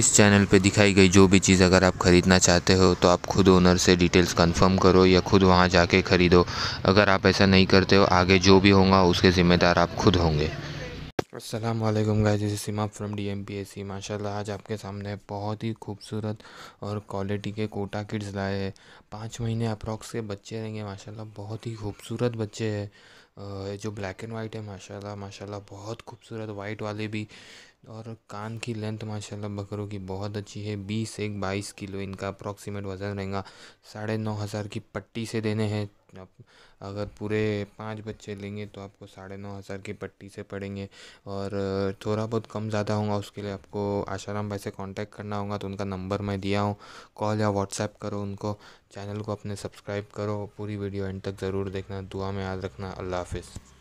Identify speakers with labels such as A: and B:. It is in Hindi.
A: इस चैनल पे दिखाई गई जो भी चीज़ अगर आप ख़रीदना चाहते हो तो आप खुद ओनर से डिटेल्स कंफर्म करो या खुद वहाँ जाके ख़रीदो अगर आप ऐसा नहीं करते हो आगे जो भी होगा उसके ज़िम्मेदार आप खुद होंगे असलम guys Seema from D M P S C माशा आज आपके सामने बहुत ही खूबसूरत और क्वालिटी के कोटा किड्स लाए हैं पाँच महीने अप्रॉक्स के बच्चे रहेंगे माशाल्लाह बहुत ही खूबसूरत बच्चे हैं जो ब्लैक एंड वाइट है माशाल्लाह माशाल्लाह बहुत खूबसूरत वाइट वाले भी और कान की लेंथ माशाल्लाह बकरों की बहुत अच्छी है बीस एक बाईस किलो इनका अप्रॉक्सीमेट वज़न रहेगा साढ़े नौ हज़ार की पट्टी से देने हैं अगर पूरे पांच बच्चे लेंगे तो आपको साढ़े नौ हज़ार की पट्टी से पड़ेंगे और थोड़ा बहुत कम ज़्यादा होगा उसके लिए आपको आशाराम भाई से कांटेक्ट करना होगा तो उनका नंबर मैं दिया हूँ कॉल या व्हाट्सएप करो उनको चैनल को अपने सब्सक्राइब करो पूरी वीडियो एंड तक ज़रूर देखना दुआ में
B: याद रखना अल्लाह हाफिज़